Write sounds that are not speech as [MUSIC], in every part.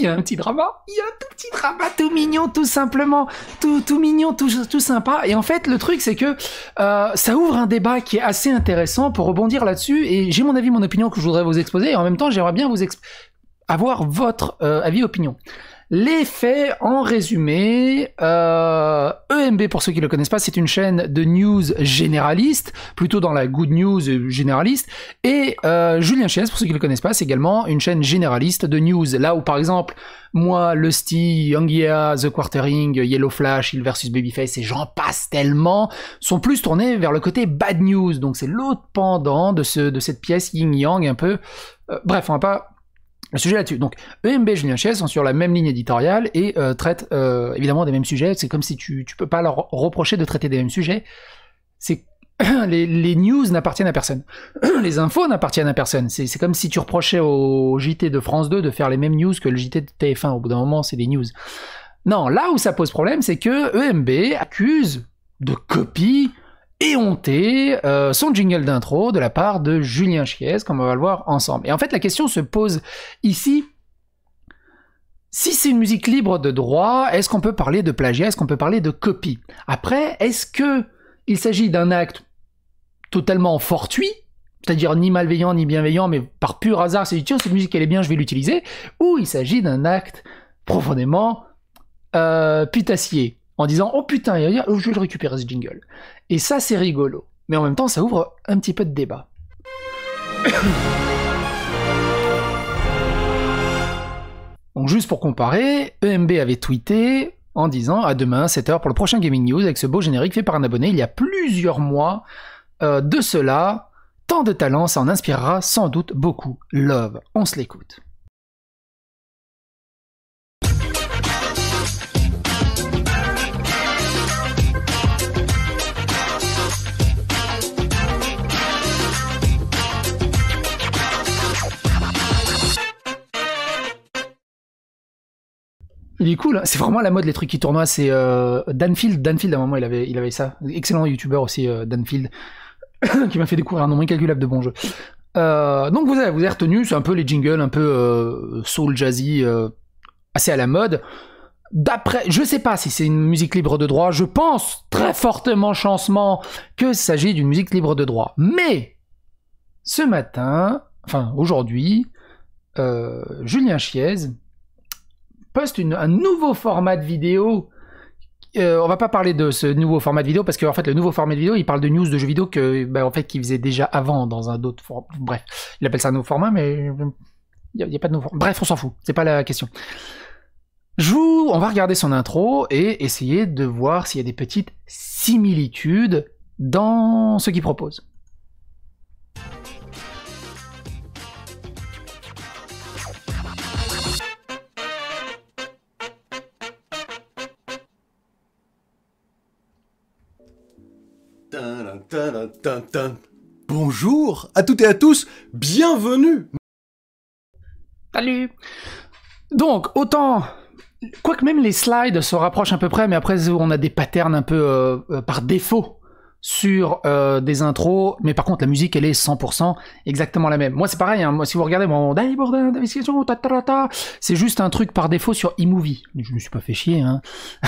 Il y a un petit drama, il y a un tout petit drama, tout mignon, tout simplement, tout, tout mignon, tout, tout sympa. Et en fait, le truc, c'est que euh, ça ouvre un débat qui est assez intéressant pour rebondir là-dessus. Et j'ai mon avis, mon opinion que je voudrais vous exposer. Et en même temps, j'aimerais bien vous avoir votre euh, avis, opinion. Les faits, en résumé, euh, pour ceux qui ne le connaissent pas, c'est une chaîne de news généraliste, plutôt dans la good news généraliste. Et euh, Julien Chies, pour ceux qui ne le connaissent pas, c'est également une chaîne généraliste de news. Là où, par exemple, moi, Lusty, Yangia, The Quartering, Yellow Flash, Il versus Babyface et j'en passe tellement, sont plus tournés vers le côté bad news. Donc c'est l'autre pendant de, ce, de cette pièce yin-yang un peu. Euh, bref, on va pas le sujet là-dessus. Donc EMB et Julien Chies sont sur la même ligne éditoriale et euh, traitent euh, évidemment des mêmes sujets. C'est comme si tu ne peux pas leur reprocher de traiter des mêmes sujets. C'est [COUGHS] les, les, news n'appartiennent à personne. [COUGHS] les infos n'appartiennent à personne. C'est comme si tu reprochais au JT de France 2 de faire les mêmes news que le JT de TF1. Au bout d'un moment, c'est des news. Non, là où ça pose problème, c'est que EMB accuse de copie éhonté euh, son jingle d'intro de la part de Julien Chies, comme on va le voir ensemble. Et en fait, la question se pose ici. Si c'est une musique libre de droit, est-ce qu'on peut parler de plagiat Est-ce qu'on peut parler de copie Après, est-ce que il s'agit d'un acte totalement fortuit, c'est-à-dire ni malveillant ni bienveillant, mais par pur hasard, c'est tiens, cette musique elle est bien, je vais l'utiliser, ou il s'agit d'un acte profondément euh, putassier, en disant oh putain, oh, je vais le récupérer ce jingle. Et ça, c'est rigolo. Mais en même temps, ça ouvre un petit peu de débat. [COUGHS] Donc juste pour comparer, EMB avait tweeté en disant à demain 7h pour le prochain Gaming News avec ce beau générique fait par un abonné il y a plusieurs mois euh, de cela. Tant de talent, ça en inspirera sans doute beaucoup. Love, on se l'écoute. cool. C'est vraiment la mode, les trucs qui tournoient, C'est euh, Danfield. Danfield, à un moment, il avait, il avait ça. Excellent youtubeur aussi, euh, Danfield, [COUGHS] qui m'a fait découvrir un nombre incalculable de bons jeux. Euh, donc vous avez, vous avez retenu, c'est un peu les jingles, un peu soul jazzy, assez à la mode. D'après, je sais pas si c'est une musique libre de droit. Je pense très fortement, chancement, que s'agit d'une musique libre de droit. Mais ce matin, enfin aujourd'hui, Julien Chiez, poste un nouveau format de vidéo. Euh, on va pas parler de ce nouveau format de vidéo parce qu'en fait le nouveau format de vidéo il parle de news de jeux vidéo que bah, en fait qu'il faisait déjà avant dans un autre format. Bref, il appelle ça un nouveau format mais il n'y a, pas de nouveau format. Bref, on s'en fout, c'est pas la question. on va regarder son intro et essayer de voir s'il y a des petites similitudes dans ce qu'il propose. Bonjour à toutes et à tous, bienvenue Salut Donc, autant... Quoique même les slides se rapprochent à peu près, mais après on a des patterns un peu euh, euh, par défaut sur euh, des intros, mais par contre la musique elle est 100% exactement la même. Moi c'est pareil, hein, moi si vous regardez mon c'est juste un truc par défaut sur eMovie. Je me suis pas fait chier, hein. [LAUGHS]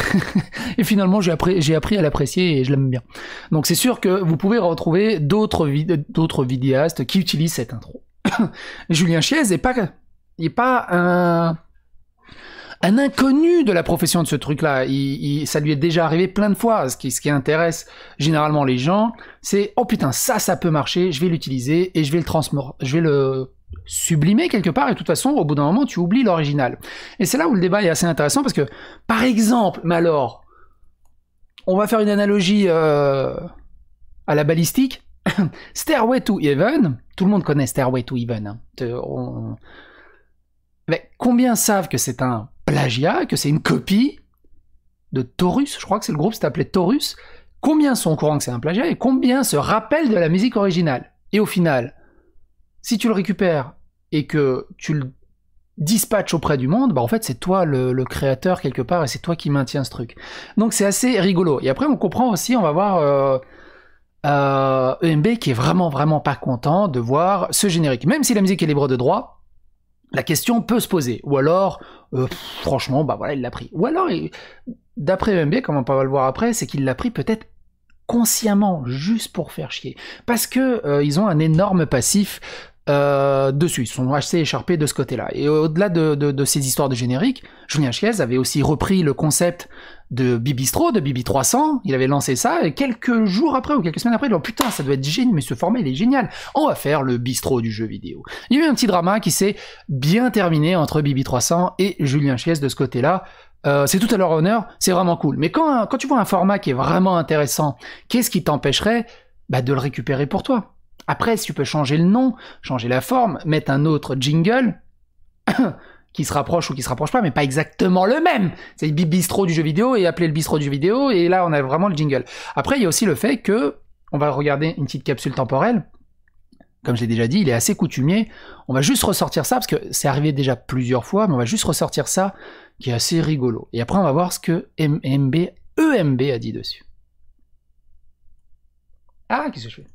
et finalement j'ai appris, j'ai appris, à l'apprécier et je l'aime bien. Donc c'est sûr que vous pouvez retrouver d'autres d'autres vidéastes qui utilisent cette intro. [COUGHS] Julien Chiez est pas, est pas un un inconnu de la profession de ce truc-là. ça lui est déjà arrivé plein de fois. Ce qui, intéresse généralement les gens, c'est oh putain, ça, ça peut marcher, je vais l'utiliser et je vais le je vais le sublimer quelque part et de toute façon au bout d'un moment tu oublies l'original. Et c'est là où le débat est assez intéressant parce que par exemple, mais alors on va faire une analogie euh, à la balistique. [COUGHS] Stairway to Heaven, tout le monde connaît Stairway to Heaven. Hein. Mais combien savent que c'est un plagiat, que c'est une copie de Taurus, je crois que c'est le groupe s'appelait Taurus, combien sont au courant que c'est un plagiat et combien se rappellent de la musique originale Et au final, si tu le récupères et que tu le dispatches auprès du monde, bah en fait c'est toi le, créateur quelque part et c'est toi qui maintiens ce truc. Donc c'est assez rigolo. Et après on comprend aussi, on va voir... EMB euh, euh, e qui est vraiment vraiment pas content de voir ce générique. Même si la musique est libre de droit, la question peut se poser. Ou alors, euh, franchement, bah voilà, il l'a pris. Ou alors, d'après EMB, comme on va le voir après, c'est qu'il l'a pris peut-être consciemment, juste pour faire chier. Parce que euh, ils ont un énorme passif euh, de dessus. Ils sont assez écharpés de ce côté-là. Et au-delà de, ces histoires de générique, Julien Chies avait aussi repris le concept de Bibistro, de Bibi 300. Il avait lancé ça et quelques jours après ou quelques semaines après, il dit oh, putain, ça doit être génial, mais ce format il est génial. On va faire le bistrot du jeu vidéo. Il y a eu un petit drama qui s'est bien terminé entre Bibi 300 et Julien Chies de ce côté-là. Euh, c'est tout à leur honneur, c'est vraiment cool. Mais quand, tu vois un format qui est vraiment intéressant, qu'est-ce qui t'empêcherait bah, de le récupérer pour toi après, si tu peux changer le nom, changer la forme, mettre un autre jingle [COUGHS] qui se rapproche ou qui se rapproche pas, mais pas exactement le même. C'est le bistrot du jeu vidéo et appeler le bistrot du jeu vidéo et là on a vraiment le jingle. Après, il y a aussi le fait que on va regarder une petite capsule temporelle. Comme je l'ai déjà dit, il est assez coutumier. On va juste ressortir ça parce que c'est arrivé déjà plusieurs fois, mais on va juste ressortir ça qui est assez rigolo. Et après, on va voir ce que MMB, EMB a dit dessus. Ah, qu'est-ce que je fais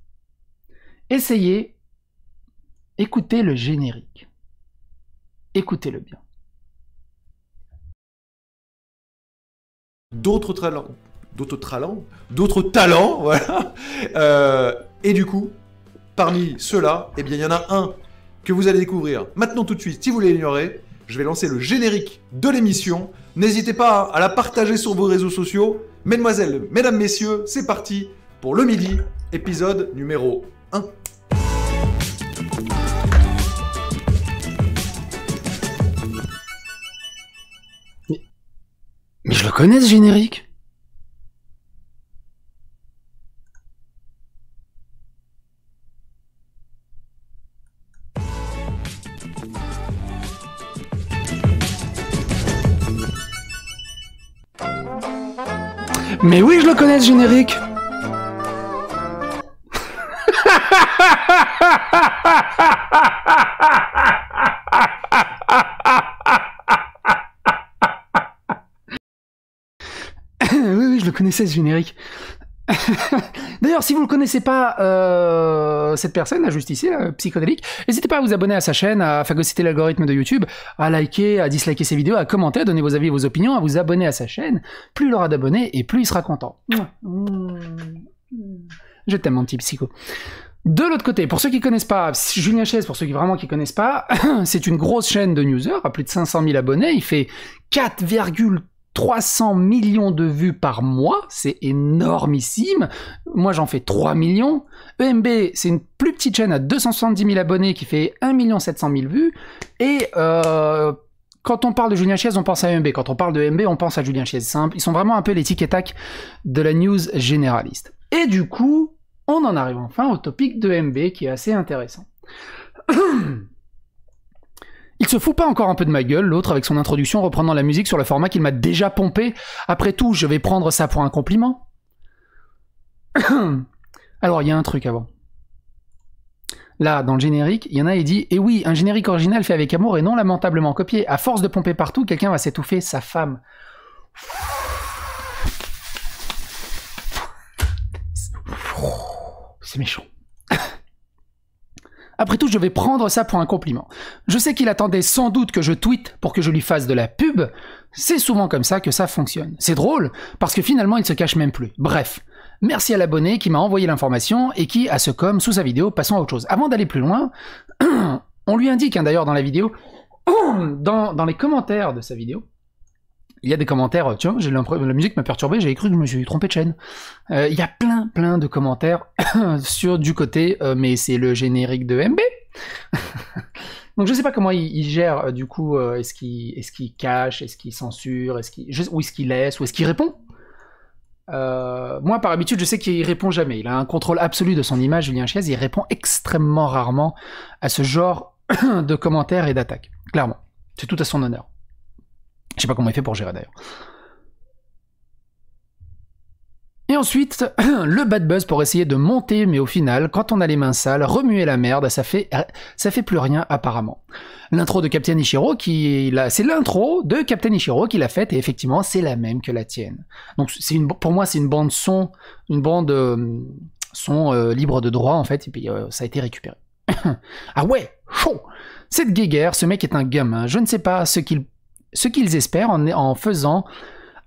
Essayez, écoutez le générique. Écoutez-le bien. D'autres talents, d'autres talents, d'autres [LAUGHS] talents, voilà. Euh, et du coup, parmi ceux-là, eh bien, il y en a un que vous allez découvrir maintenant tout de suite. Si vous l'ignorez, je vais lancer le générique de l'émission. N'hésitez pas à la partager sur vos réseaux sociaux. Mesdemoiselles, mesdames, messieurs, c'est parti pour le midi, épisode numéro mais, mais je le connais ce générique Mais oui, je le connais ce générique [LAUGHS] D'ailleurs, si vous ne connaissez pas euh, cette personne, la justicier, la psychodélique, n'hésitez pas à vous abonner à sa chaîne, à phagocyter l'algorithme de YouTube, à liker, à disliker ses vidéos, à commenter, à donner vos avis et vos opinions, à vous abonner à sa chaîne. Plus il aura d'abonnés et plus il sera content. Mmh. Je t'aime, mon petit psycho. De l'autre côté, pour ceux qui connaissent pas, Julien Chaise, pour ceux qui vraiment qui connaissent pas, [CLEARS THROAT] c'est une grosse chaîne de newsers, à plus de 500 000 abonnés. Il fait 4, 300 millions de vues par mois, c'est énormissime. Moi j'en fais 3 millions. EMB, c'est une plus petite chaîne à 270 000 abonnés qui fait 1 700 000 vues. Et euh, quand on parle de Julien Chiez, on pense à EMB. Quand on parle de EMB, on pense à Julien C'est Simple. Ils sont vraiment un peu les tic tac de la news généraliste. Et du coup, on en arrive enfin au topic de EMB qui est assez intéressant. [CLEARS THROAT] Il se fout pas encore un peu de ma gueule, l'autre, avec son introduction reprenant la musique sur le format qu'il m'a déjà pompé. Après tout, je vais prendre ça pour un compliment. [COUGHS] Alors, il y a un truc avant. Là, dans le générique, il y en a et dit Eh oui, un générique original fait avec amour et non lamentablement copié. À force de pomper partout, quelqu'un va s'étouffer, sa femme. C'est méchant. Après tout, je vais prendre ça pour un compliment. Je sais qu'il attendait sans doute que je tweete pour que je lui fasse de la pub. C'est souvent comme ça que ça fonctionne. C'est drôle, parce que finalement, il se cache même plus. Bref. Merci à l'abonné qui m'a envoyé l'information et qui a ce com sous sa vidéo. Passons à autre chose. Avant d'aller plus loin, [CLEARS THROAT] on lui indique hein, d'ailleurs dans la vidéo, [CLEARS THROAT] dans les commentaires de sa vidéo, il y a des commentaires, vois, j'ai la musique m'a perturbé, j'ai cru que je me suis trompé de chaîne. Euh, il y a plein, plein de commentaires [COUGHS] sur du côté, euh, mais c'est le générique de MB. [LAUGHS] Donc je sais pas comment il, gère, euh, du coup, est-ce qu'il est cache, est-ce qu'il censure, est-ce qu'il, ou est-ce qu'il laisse, ou est-ce qu'il répond moi, par habitude, je sais qu'il répond jamais. Il a un contrôle absolu de son image, Julien Chiaz. Il répond extrêmement rarement à ce genre [COUGHS] de commentaires et d'attaques. Clairement, c'est tout à son honneur. Je sais pas comment il fait pour gérer d'ailleurs. Et ensuite, [CLEARS THROAT] le bad buzz pour essayer de monter, mais au final, quand on a les mains sales, remuer la merde, ça fait, ça fait plus rien apparemment. L'intro de Captain Ishiro qui c'est l'intro de Captain Ishiro qui l'a faite, et effectivement, c'est la même que la tienne. Donc, pour moi, c'est une bande son, une bande euh, son euh, libre de droit en fait, et puis euh, ça a été récupéré. [CLEARS THROAT] ah ouais, chaud. Cette guéguerre, ce mec est un gamin. Je ne sais pas ce qu'il ce qu'ils espèrent en, en faisant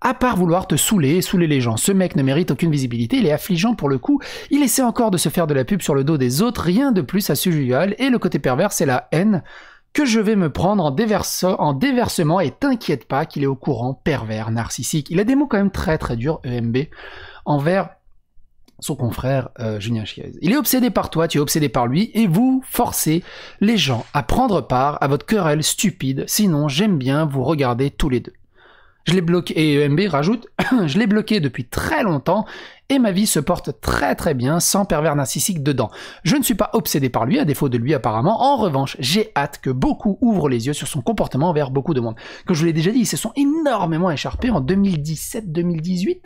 à part vouloir te saouler, saouler les gens. Ce mec ne mérite aucune visibilité, il est affligeant pour le coup, il essaie encore de se faire de la pub sur le dos des autres, rien de plus à ce et le côté pervers, c'est la haine que je vais me prendre en, en déversement, et t'inquiète pas qu'il est au courant pervers, narcissique. Il a des mots quand même très très durs, EMB, envers son confrère euh, Julien Chiez. Il est obsédé par toi, tu es obsédé par lui, et vous forcez les gens à prendre part à votre querelle stupide, sinon j'aime bien vous regarder tous les deux. Je l'ai bloqué, et e MB rajoute, [COUGHS] je l'ai bloqué depuis très longtemps, et ma vie se porte très très bien sans pervers narcissique dedans. Je ne suis pas obsédé par lui, à défaut de lui apparemment. En revanche, j'ai hâte que beaucoup ouvrent les yeux sur son comportement envers beaucoup de monde. Comme je vous l'ai déjà dit, ils se sont énormément écharpés en 2017-2018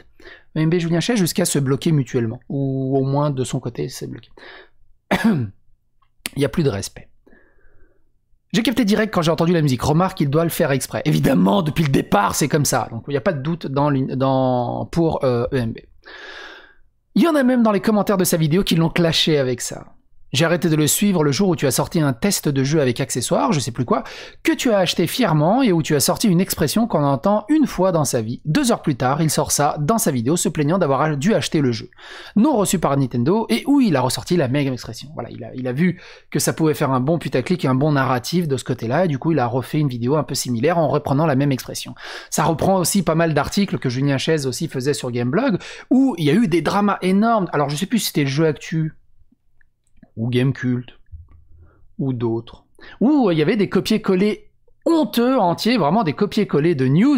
MB Julien Chez jusqu'à se bloquer mutuellement, ou au moins de son côté, c'est bloqué. [COUGHS] Il n'y a plus de respect. J'ai capté direct quand j'ai entendu la musique. Remarque qu'il doit le faire exprès. Évidemment, depuis le départ, c'est comme ça. Donc il n'y a pas de doute dans, pour EMB. Euh, e il y en a même dans les commentaires de sa vidéo qui l'ont clashé avec ça. J'ai arrêté de le suivre le jour où tu as sorti un test de jeu avec accessoires, je sais plus quoi, que tu as acheté fièrement et où tu as sorti une expression qu'on entend une fois dans sa vie. Deux heures plus tard, il sort ça dans sa vidéo se plaignant d'avoir dû acheter le jeu. Non reçu par Nintendo et où il a ressorti la même expression. Voilà, il a, vu que ça pouvait faire un bon putaclic et un bon narratif de ce côté-là et du coup il a refait une vidéo un peu similaire en reprenant la même expression. Ça reprend aussi pas mal d'articles que Julien Chaise aussi faisait sur Gameblog où il y a eu des dramas énormes. Alors je sais plus si c'était le jeu actu ou cult ou d'autres. Ou euh, il y avait des copier-coller honteux entiers, vraiment des copier-coller de news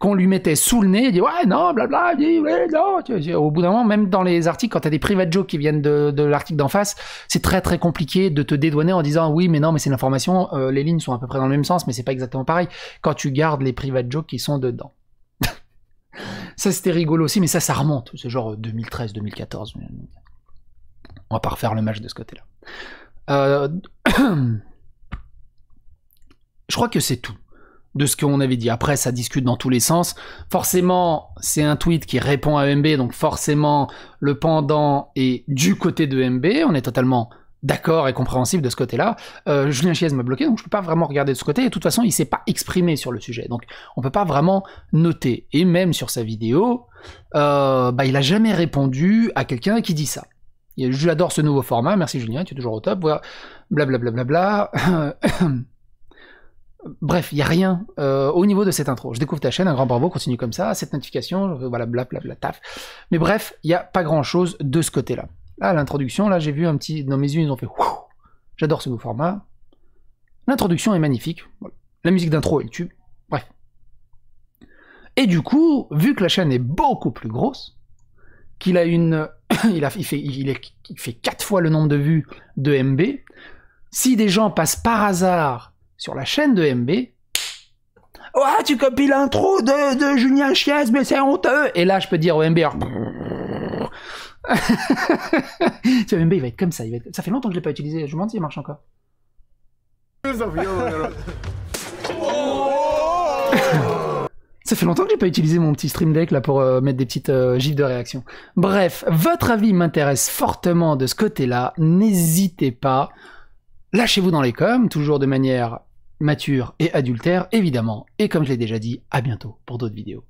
qu'on lui mettait sous le nez, il dit ouais non blabla, ouais, non. Au bout d'un moment, même dans les articles, quand t'as des private jokes qui viennent de, l'article d'en face, c'est très très compliqué de te dédouaner en disant oui mais non mais c'est l'information, euh, les lignes sont à peu près dans le même sens mais c'est pas exactement pareil quand tu gardes les private jokes qui sont dedans. [LAUGHS] ça c'était rigolo aussi mais ça ça remonte, c'est genre 2013-2014. Euh, on va pas refaire le match de ce côté-là. Euh, [CLEARS THROAT] je crois que c'est tout de ce qu'on avait dit. Après, ça discute dans tous les sens. Forcément, c'est un tweet qui répond à MB, donc forcément, le pendant est du côté de MB. On est totalement d'accord et compréhensible de ce côté-là. Euh, Julien Chies m'a bloqué, donc je ne peux pas vraiment regarder de ce côté. Et de toute façon, il ne s'est pas exprimé sur le sujet, donc on ne peut pas vraiment noter. Et même sur sa vidéo, euh, bah, il n'a jamais répondu à quelqu'un qui dit ça. J'adore ce nouveau format, merci Julien, tu es toujours au top. Blablabla. Bla bla bla Bref, il n'y a rien euh, au niveau de cette intro. Je découvre ta chaîne, un grand bravo, continue comme ça, cette notification, euh, voilà, bla taf. Mais bref, il n'y a pas grand-chose de ce côté-là. Là, l'introduction, là, j'ai vu un petit... Dans mes yeux, ils ont fait... J'adore ce nouveau format. L'introduction est magnifique. La musique d'intro est le tube. Bref. Et du coup, vu que la chaîne est beaucoup plus grosse, qu'il a une [LAUGHS] il, fait, il, 4 fois le nombre de vues de MB. Si des gens passent par hasard sur la chaîne de MB, Ouais, oh, tu copies l'intro de, de, Julien Chies, mais c'est honteux. Et là, je peux dire au MB, [LAUGHS] tu MB, il va être comme ça. Ça fait longtemps que je ne l'ai pas utilisé. Je vous mentis, il marche encore. Ça fait longtemps que j'ai pas utilisé mon petit stream deck là pour euh, mettre des petites euh, gifs de réaction. Bref, votre avis m'intéresse fortement de ce côté-là. N'hésitez pas. Lâchez-vous dans les coms, toujours de manière mature et adultère, évidemment. Et comme je l'ai déjà dit, à bientôt pour d'autres vidéos.